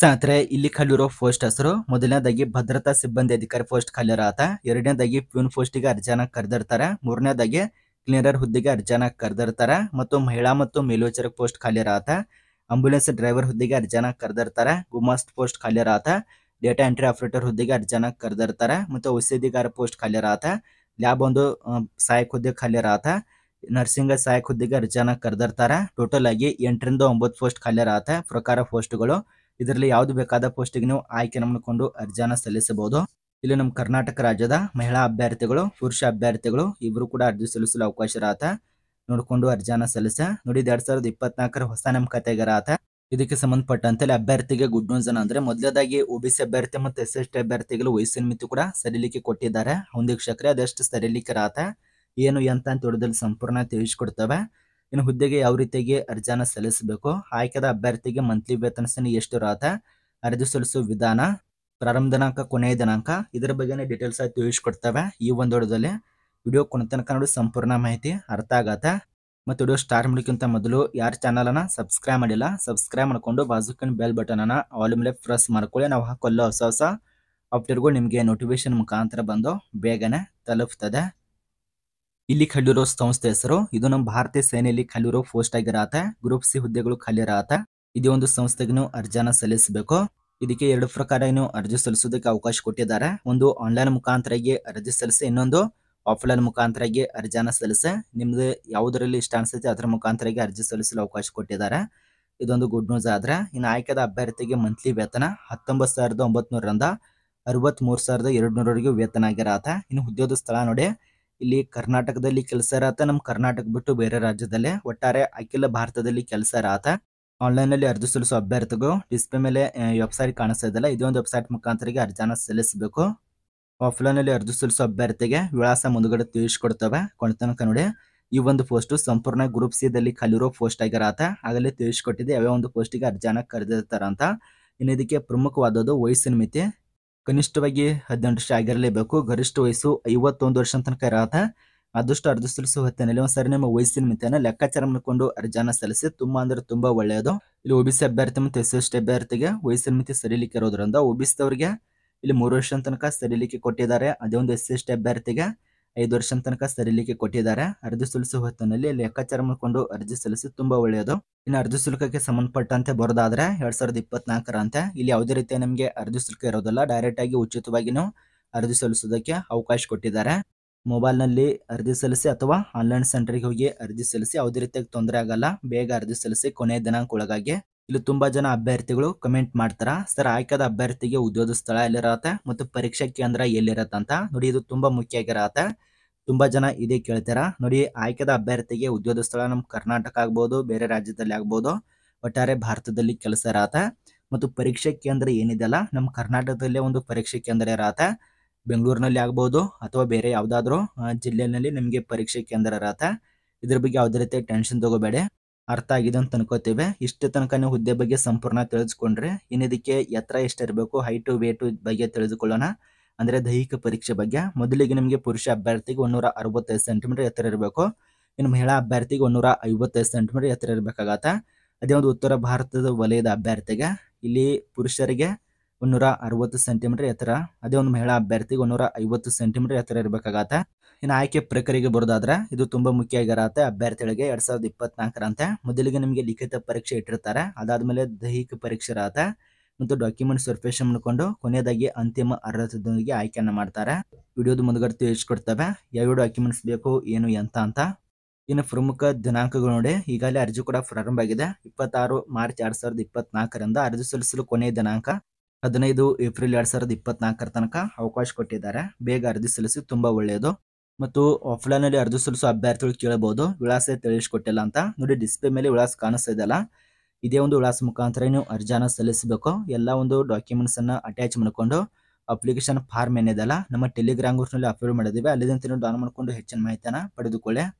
ಸಾತ್ರೆ ಇಲ್ಲಿ ಖಾಲಿರೋ ಪೋಸ್ಟ್ ಹೆಸರು ಮೊದಲನೇದಾಗಿ ಭದ್ರತಾ ಸಿಬ್ಬಂದಿ ಅಧಿಕಾರಿ ಪೋಸ್ಟ್ ಆತ ಎರಡನೇದಾಗಿ ಪ್ಯೂನ್ ಪೋಸ್ಟಿಗೆ ಅರ್ಜಿನ ಕರೆದಿರ್ತಾರೆ ಮೂರನೇದಾಗಿ ಕ್ಲೀನರ್ ಹುದ್ದೆಗೆ ಅರ್ಜಿನ ಕರೆದಿರ್ತಾರೆ ಮತ್ತು ಮಹಿಳಾ ಮತ್ತು ಮೇಲ್ವಿಚಾರ ಪೋಸ್ಟ್ ಆತ ಆಂಬ್ಯುಲೆನ್ಸ್ ಡ್ರೈವರ್ ಹುದ್ದೆಗೆ ಅರ್ಜಿನ ಕರೆದಿರ್ತಾರೆ ಗುಮಾಸ್ಟ್ ಪೋಸ್ಟ್ ಆತ ಡೇಟಾ ಎಂಟ್ರಿ ಆಪರೇಟರ್ ಹುದ್ದೆಗೆ ಅರ್ಜಿನ ಕರೆದಿರ್ತಾರೆ ಮತ್ತು ಔಷಧಿಗಾರ ಪೋಸ್ಟ್ ಆತ ಲ್ಯಾಬ್ ಒಂದು ಸಹಾಯಕ ಹುದ್ದೆ ಖಾಲಿರಾತ ನರ್ಸಿಂಗ್ ಸಹಾಯಕ ಹುದ್ದೆಗೆ ಅರ್ಜಿನ ಕರೆದಿರ್ತಾರೆ ಟೋಟಲ್ ಆಗಿ ಎಂಟರಿಂದ ಒಂಬತ್ತು ಪೋಸ್ಟ್ ಆತ ಪ್ರಕಾರ ಪೋಸ್ಟ್ಗಳು ಇದರಲ್ಲಿ ಯಾವುದು ಬೇಕಾದ ಪೋಸ್ಟಿಗೆ ನೀವು ಆಯ್ಕೆ ಮಾಡಿಕೊಂಡು ಅರ್ಜಿಯನ್ನು ಸಲ್ಲಿಸಬಹುದು ಇಲ್ಲಿ ನಮ್ಮ ಕರ್ನಾಟಕ ರಾಜ್ಯದ ಮಹಿಳಾ ಅಭ್ಯರ್ಥಿಗಳು ಪುರುಷ ಅಭ್ಯರ್ಥಿಗಳು ಇಬ್ಬರು ಕೂಡ ಅರ್ಜಿ ಸಲ್ಲಿಸಲು ಅವಕಾಶ ಇರತ್ತ ನೋಡಿಕೊಂಡು ಅರ್ಜಿಯನ್ನು ಸಲ್ಲಿಸ ನೋಡಿ ಎರಡ್ ಸಾವಿರದ ಇಪ್ಪತ್ನಾಲ್ಕರ ಹೊಸ ನಮ್ಮ ಇರತ ಇದಕ್ಕೆ ಸಂಬಂಧಪಟ್ಟಂತೆ ಅಭ್ಯರ್ಥಿಗೆ ಗುಡ್ ನ್ಯೂಸ್ ಅಂದ್ರೆ ಮೊದಲದಾಗಿ ಒಬಿಸಿ ಅಭ್ಯರ್ಥಿ ಮತ್ತು ಎಸ್ ಎಸ್ ಟಿ ಅಭ್ಯರ್ಥಿಗಳು ವಯಸ್ಸಿನ ಮಿತಿ ಕೂಡ ಸರಿಲಿಕ್ಕೆ ಕೊಟ್ಟಿದ್ದಾರೆ ಕ್ಷಕ್ರೆ ಅದೆಷ್ಟು ಸರಿಲಿಕ್ಕೆ ರಾತ ಏನು ಅಂತ ಅಂತ ಸಂಪೂರ್ಣ ತಿಳಿಸ್ಕೊಡ್ತವೆ ಇನ್ನು ಹುದ್ದೆಗೆ ಯಾವ ರೀತಿಯಾಗಿ ಅರ್ಜಿಯನ್ನು ಸಲ್ಲಿಸಬೇಕು ಆಯ್ಕೆದ ಅಭ್ಯರ್ಥಿಗೆ ಮಂತ್ಲಿ ವೇತನ ಎಷ್ಟು ಇರುತ್ತೆ ಅರ್ಜಿ ಸಲ್ಲಿಸುವ ವಿಧಾನ ಪ್ರಾರಂಭ ದಿನಾಂಕ ಕೊನೆಯ ದಿನಾಂಕ ಇದರ ಬಗ್ಗೆನೇ ಡೀಟೇಲ್ಸ್ ಆಗಿ ತಿಳಿಸ್ಕೊಡ್ತವೆ ಈ ಒಂದು ಹೊಡೆದಲ್ಲಿ ವಿಡಿಯೋ ಕೊನೆ ತನಕ ನೋಡಿ ಸಂಪೂರ್ಣ ಮಾಹಿತಿ ಅರ್ಥ ಆಗತ್ತೆ ಮತ್ತು ವಿಡಿಯೋ ಸ್ಟಾರ್ಟ್ ಮಾಡೋಕ್ಕಿಂತ ಮೊದಲು ಚಾನಲ್ ಚಾನಲನ್ನು ಸಬ್ಸ್ಕ್ರೈಬ್ ಮಾಡಿಲ್ಲ ಸಬ್ಸ್ಕ್ರೈಬ್ ಮಾಡಿಕೊಂಡು ಬಾಜುಕಿನ ಬೆಲ್ ಅನ್ನ ಆಲ್ ಮೇಲೆ ಪ್ರೆಸ್ ಮಾಡ್ಕೊಳ್ಳಿ ನಾವು ಹಾಕೊಳ್ಳೋ ಹೊಸ ಹೊಸ ಅಪ್ಡೇಟ್ಗಳು ನಿಮಗೆ ನೋಟಿಫಿಕೇಶನ್ ಮುಖಾಂತರ ಬಂದು ಬೇಗನೆ ತಲುಪ್ತದೆ ಇಲ್ಲಿ ಖಾಲಿರೋ ಸಂಸ್ಥೆ ಹೆಸರು ಇದು ನಮ್ಮ ಭಾರತೀಯ ಸೇನೆಯಲ್ಲಿ ಖಾಲಿರೋ ಪೋಸ್ಟ್ ಆಗಿರತ್ತೆ ಗ್ರೂಪ್ ಸಿ ಹುದ್ದೆಗಳು ಖಾಲಿ ಇದೇ ಒಂದು ಸಂಸ್ಥೆಗೂ ಅರ್ಜಿನ ಸಲ್ಲಿಸಬೇಕು ಇದಕ್ಕೆ ಎರಡು ಪ್ರಕಾರ ಏನು ಅರ್ಜಿ ಸಲ್ಲಿಸೋದಕ್ಕೆ ಅವಕಾಶ ಕೊಟ್ಟಿದ್ದಾರೆ ಒಂದು ಆನ್ಲೈನ್ ಮುಖಾಂತರಗೆ ಅರ್ಜಿ ಸಲ್ಲಿಸಿ ಇನ್ನೊಂದು ಆಫ್ಲೈನ್ ಮುಖಾಂತರಾಗಿ ಅರ್ಜಿನ ಸಲ್ಲಿಸಿ ನಿಮ್ದು ಯಾವುದರಲ್ಲಿ ಇಷ್ಟ ಅನಿಸುತ್ತೆ ಅದರ ಮುಖಾಂತರಾಗಿ ಅರ್ಜಿ ಸಲ್ಲಿಸಲು ಅವಕಾಶ ಕೊಟ್ಟಿದ್ದಾರೆ ಇದೊಂದು ಗುಡ್ ನ್ಯೂಸ್ ಆದ್ರೆ ಇನ್ನು ಆಯ್ಕೆದ ಅಭ್ಯರ್ಥಿಗೆ ಮಂತ್ಲಿ ವೇತನ ಹತ್ತೊಂಬತ್ತು ಸಾವಿರದ ಒಂಬತ್ತು ನೂರರಿಂದ ಸಾವಿರದ ಎರಡು ನೂರವರೆಗೂ ವೇತನ ಆಗಿರತ್ತೆ ಇನ್ನು ಉದ್ಯೋಗ ಸ್ಥಳ ನೋಡಿ ಇಲ್ಲಿ ಕರ್ನಾಟಕದಲ್ಲಿ ಕೆಲಸ ಇರತ್ತ ನಮ್ಮ ಕರ್ನಾಟಕ ಬಿಟ್ಟು ಬೇರೆ ರಾಜ್ಯದಲ್ಲೇ ಒಟ್ಟಾರೆ ಅಖಿಲ ಭಾರತದಲ್ಲಿ ಕೆಲಸ ಇರತ್ತ ಆನ್ಲೈನಲ್ಲಿ ಅರ್ಜಿ ಸಲ್ಲಿಸೋ ಅಭ್ಯರ್ಥಿಗೂ ಡಿಸ್ಪ್ಲೇ ಮೇಲೆ ವೆಬ್ಸೈಟ್ ಕಾಣಿಸ್ತಾ ಇದೊಂದು ವೆಬ್ಸೈಟ್ ಮುಖಾಂತರಿಗೆ ಅರ್ಜಿನ ಸಲ್ಲಿಸಬೇಕು ಅಲ್ಲಿ ಅರ್ಜಿ ಸಲ್ಲಿಸೋ ಅಭ್ಯರ್ಥಿಗೆ ವಿಳಾಸ ಮುಂದುಗಡೆ ತಿಳಿಸ್ಕೊಡ್ತವೆ ಕೊನೆತನಕ ನೋಡಿ ಈ ಒಂದು ಪೋಸ್ಟು ಸಂಪೂರ್ಣ ಗ್ರೂಪ್ ದಲ್ಲಿ ಕಲಿರೋ ಪೋಸ್ಟ್ ಆಗಿರತ್ತ ಆಗಲಿ ತಿಳಿಸ್ಕೊಟ್ಟಿದೆ ಯಾವ್ಯಾವ ಒಂದು ಪೋಸ್ಟಿಗೆ ಅರ್ಜಿನ ಕರೆದಿರ್ತಾರಂತ ಇನ್ನು ಇದಕ್ಕೆ ಪ್ರಮುಖವಾದದ್ದು ವಯಸ್ಸಿನ ಮಿತಿ ಕನಿಷ್ಠವಾಗಿ ಹದಿನೆಂಟು ವರ್ಷ ಆಗಿರಲೇಬೇಕು ಗರಿಷ್ಠ ವಯಸ್ಸು ಐವತ್ತೊಂದು ವರ್ಷ ತನಕ ಇರತ್ತ ಆದಷ್ಟು ಅರ್ಜಿ ಸಲ್ಲಿಸುವ ಹೊತ್ತಿನಲ್ಲಿ ಒಂದ್ಸರಿ ನಿಮ್ಮ ವಯಸ್ಸಿನ ಮಿತಿಯನ್ನು ಲೆಕ್ಕಾಚಾರ ಮಾಡಿಕೊಂಡು ಅರ್ಜನ ಸಲ್ಲಿಸಿ ತುಂಬಾ ಅಂದ್ರೆ ತುಂಬಾ ಒಳ್ಳೆಯದು ಇಲ್ಲಿ ಒಬಿಸಿ ಅಭ್ಯರ್ಥಿ ಮತ್ತು ಎಸ್ ಎಸ್ ಟಿ ಅಭ್ಯರ್ಥಿಗೆ ವಯಸ್ಸಿನ ಮಿತಿ ಸರಿಲಿಕ್ಕೆ ಇರೋದ್ರಿಂದ ಅವರಿಗೆ ಇಲ್ಲಿ ಮೂರು ವರ್ಷ ತನಕ ಸರಿಲಿಕ್ಕೆ ಕೊಟ್ಟಿದ್ದಾರೆ ಅದೇ ಒಂದು ಎಸ್ ಟಿ ಅಭ್ಯರ್ಥಿಗೆ ಐದು ವರ್ಷ ತನಕ ಸರಿಲಿಕ್ಕೆ ಕೊಟ್ಟಿದ್ದಾರೆ ಅರ್ಜಿ ಸಲ್ಲಿಸುವ ಹೊತ್ತಿನಲ್ಲಿ ಲೆಕ್ಕಾಚಾರ ಮಾಡಿಕೊಂಡು ಅರ್ಜಿ ಸಲ್ಲಿಸಿ ತುಂಬಾ ಒಳ್ಳೆಯದು ಇನ್ನು ಅರ್ಜಿ ಶುಲ್ಕಕ್ಕೆ ಸಂಬಂಧಪಟ್ಟಂತೆ ಬರೋದಾದ್ರೆ ಎರಡ್ ಸಾವಿರದ ಇಪ್ಪತ್ನಾಲ್ಕರಂತೆ ಇಲ್ಲಿ ಯಾವುದೇ ರೀತಿಯ ನಮಗೆ ಅರ್ಜಿ ಶುಲ್ಕ ಇರೋದಿಲ್ಲ ಡೈರೆಕ್ಟ್ ಆಗಿ ಉಚಿತವಾಗಿನೂ ಅರ್ಜಿ ಸಲ್ಲಿಸೋದಕ್ಕೆ ಅವಕಾಶ ಕೊಟ್ಟಿದ್ದಾರೆ ಮೊಬೈಲ್ನಲ್ಲಿ ಅರ್ಜಿ ಸಲ್ಲಿಸಿ ಅಥವಾ ಆನ್ಲೈನ್ ಸೆಂಟರ್ಗೆ ಹೋಗಿ ಅರ್ಜಿ ಸಲ್ಲಿಸಿ ಯಾವುದೇ ರೀತಿಯಾಗಿ ತೊಂದರೆ ಆಗಲ್ಲ ಬೇಗ ಅರ್ಜಿ ಸಲ್ಲಿಸಿ ಕೊನೆಯ ದಿನಾಂಕ ಒಳಗಾಗಿ ಇಲ್ಲಿ ತುಂಬಾ ಜನ ಅಭ್ಯರ್ಥಿಗಳು ಕಮೆಂಟ್ ಮಾಡ್ತಾರ ಸರ್ ಆಯ್ಕೆದ ಅಭ್ಯರ್ಥಿಗೆ ಉದ್ಯೋಗ ಸ್ಥಳ ಎಲ್ಲಿರತ್ತೆ ಮತ್ತು ಪರೀಕ್ಷಾ ಕೇಂದ್ರ ಎಲ್ಲಿರತ್ತ ಅಂತ ನೋಡಿ ಇದು ತುಂಬಾ ಮುಖ್ಯ ಆಗಿರತ್ತೆ ತುಂಬಾ ಜನ ಇದೇ ಕೇಳ್ತಾರ ನೋಡಿ ಆಯ್ಕೆದ ಅಭ್ಯರ್ಥಿಗೆ ಉದ್ಯೋಗ ಸ್ಥಳ ನಮ್ಮ ಕರ್ನಾಟಕ ಆಗ್ಬಹುದು ಬೇರೆ ರಾಜ್ಯದಲ್ಲಿ ಆಗ್ಬಹುದು ಒಟ್ಟಾರೆ ಭಾರತದಲ್ಲಿ ಕೆಲಸ ಇರತ್ತೆ ಮತ್ತು ಪರೀಕ್ಷೆ ಕೇಂದ್ರ ಅಲ್ಲ ನಮ್ಮ ಕರ್ನಾಟಕದಲ್ಲೇ ಒಂದು ಪರೀಕ್ಷೆ ಕೇಂದ್ರ ಇರತ್ತೆ ಬೆಂಗಳೂರಿನಲ್ಲಿ ಆಗ್ಬಹುದು ಅಥವಾ ಬೇರೆ ಯಾವ್ದಾದ್ರು ಜಿಲ್ಲೆನಲ್ಲಿ ನಿಮಗೆ ಪರೀಕ್ಷೆ ಕೇಂದ್ರ ಇರತ್ತೆ ಇದ್ರ ಬಗ್ಗೆ ಯಾವುದೇ ರೀತಿ ಟೆನ್ಷನ್ ತಗೋಬೇಡಿ ಅರ್ಥ ಆಗಿದೆ ಅಂತ ಅನ್ಕೋತೀವಿ ಇಷ್ಟು ತನಕ ನೀವು ಹುದ್ದೆ ಬಗ್ಗೆ ಸಂಪೂರ್ಣ ತಿಳಿಸ್ಕೊಂಡ್ರೆ ಇನ್ನಿದಕ್ಕೆ ಎತ್ತರ ಎಷ್ಟಿರಬೇಕು ಹೈಟು ವೇಟು ಬಗ್ಗೆ ತಿಳಿದುಕೊಳ್ಳೋಣ ಅಂದರೆ ದೈಹಿಕ ಪರೀಕ್ಷೆ ಬಗ್ಗೆ ಮೊದಲಿಗೆ ನಿಮಗೆ ಪುರುಷ ಅಭ್ಯರ್ಥಿಗೆ ಒಂದೂರ ಅರವತ್ತೈದು ಸೆಂಟಿಮೀಟರ್ ಎತ್ತರ ಇರಬೇಕು ಇನ್ನು ಮಹಿಳಾ ಅಭ್ಯರ್ಥಿಗೆ ಒಂದೂರ ಐವತ್ತೈದು ಸೆಂಟಿಮೀಟರ್ ಎತ್ತರ ಇರಬೇಕಾಗತ್ತೆ ಅದೇ ಒಂದು ಉತ್ತರ ಭಾರತದ ವಲಯದ ಅಭ್ಯರ್ಥಿಗೆ ಇಲ್ಲಿ ಪುರುಷರಿಗೆ ಒಂದೂರ ಅರವತ್ತು ಸೆಂಟಿಮೀಟರ್ ಎತ್ತರ ಅದೇ ಒಂದು ಮಹಿಳಾ ಅಭ್ಯರ್ಥಿಗೆ ಒಂದೂರ ಐವತ್ತು ಸೆಂಟಿಮೀಟರ್ ಎತ್ತರ ಇರಬೇಕಾಗತ್ತೆ ಇನ್ನು ಆಯ್ಕೆ ಪ್ರಕ್ರಿಯೆಗೆ ಬರೋದಾದ್ರೆ ಇದು ತುಂಬ ಮುಖ್ಯ ಆಗಿರತ್ತೆ ಅಭ್ಯರ್ಥಿಗಳಿಗೆ ಎರಡ್ ಸಾವಿರದ ಇಪ್ಪತ್ನಾಲ್ಕರಂತೆ ಮೊದಲಿಗೆ ನಿಮಗೆ ಲಿಖಿತ ಪರೀಕ್ಷೆ ಇಟ್ಟಿರ್ತಾರೆ ಅದಾದಮೇಲೆ ದೈಹಿಕ ಪರೀಕ್ಷೆ ಇರತ್ತೆ ಮತ್ತು ಡಾಕ್ಯುಮೆಂಟ್ಸ್ ವೆರಿಫಿಕೇಶನ್ ಮಾಡಿಕೊಂಡು ಕೊನೆಯದಾಗಿ ಅಂತಿಮ ಅರ್ಹತೆಯೊಂದಿಗೆ ಆಯ್ಕೆಯನ್ನು ಮಾಡ್ತಾರೆ ವಿಡಿಯೋದ ಮುಂದುಗಡೆ ತಿಳಿಸ್ಕೊಡ್ತವೆ ಯಾವ ಡಾಕ್ಯುಮೆಂಟ್ಸ್ ಬೇಕು ಏನು ಎಂತ ಅಂತ ಇನ್ನು ಪ್ರಮುಖ ದಿನಾಂಕಗಳು ನೋಡಿ ಈಗಾಗಲೇ ಅರ್ಜಿ ಕೂಡ ಪ್ರಾರಂಭ ಆಗಿದೆ ಇಪ್ಪತ್ತಾರು ಮಾರ್ಚ್ ಎರಡು ಸಾವಿರದ ಇಪ್ಪತ್ನಾಲ್ಕರಿಂದ ಅರ್ಜಿ ಸಲ್ಲಿಸಲು ಕೊನೆಯ ದಿನಾಂಕ ಹದಿನೈದು ಏಪ್ರಿಲ್ ಎರಡ್ ಸಾವಿರದ ಇಪ್ಪತ್ನಾಲ್ಕರ ತನಕ ಅವಕಾಶ ಕೊಟ್ಟಿದ್ದಾರೆ ಬೇಗ ಅರ್ಜಿ ಸಲ್ಲಿಸಿ ತುಂಬಾ ಒಳ್ಳೆಯದು ಮತ್ತು ಆಫ್ಲೈನ್ ಅಲ್ಲಿ ಅರ್ಜಿ ಸಲ್ಲಿಸುವ ಅಭ್ಯರ್ಥಿಗಳು ಕೇಳಬಹುದು ವಿಳಾಸ ತಿಳಿಸ್ಕೊಟ್ಟಿಲ್ಲ ಅಂತ ನೋಡಿ ಡಿಸ್ಪ್ಲೇ ಮೇಲೆ ವಿಳಾಸ ಕಾಣಿಸ್ತಾ ಇದೇ ಒಂದು ವಿಳಾಸ ಮುಖಾಂತರ ನೀವು ಅರ್ಜಿಯನ್ನು ಸಲ್ಲಿಸಬೇಕು ಎಲ್ಲ ಒಂದು ಡಾಕ್ಯುಮೆಂಟ್ಸ್ ಅನ್ನ ಅಟ್ಯಾಚ್ ಮಾಡಿಕೊಂಡು ಅಪ್ಲಿಕೇಶನ್ ಫಾರ್ಮ್ ಏನಿದೆಲ್ಲ ನಮ್ಮ ಟೆಲಿಗ್ರಾಮ್ ಗ್ರೂಪ್ನಲ್ಲಿ ಅಪ್ಲೋಡ್ ಮಾಡಿದ್ದೀವಿ ಅಲ್ಲಿಂದ ನೀವು ಡೌನ್ ಮಾಡಿಕೊಂಡು ಹೆಚ್ಚಿನ ಮಾಹಿತಿಯನ್ನು ಪಡೆದುಕೊಳ್ಳಿ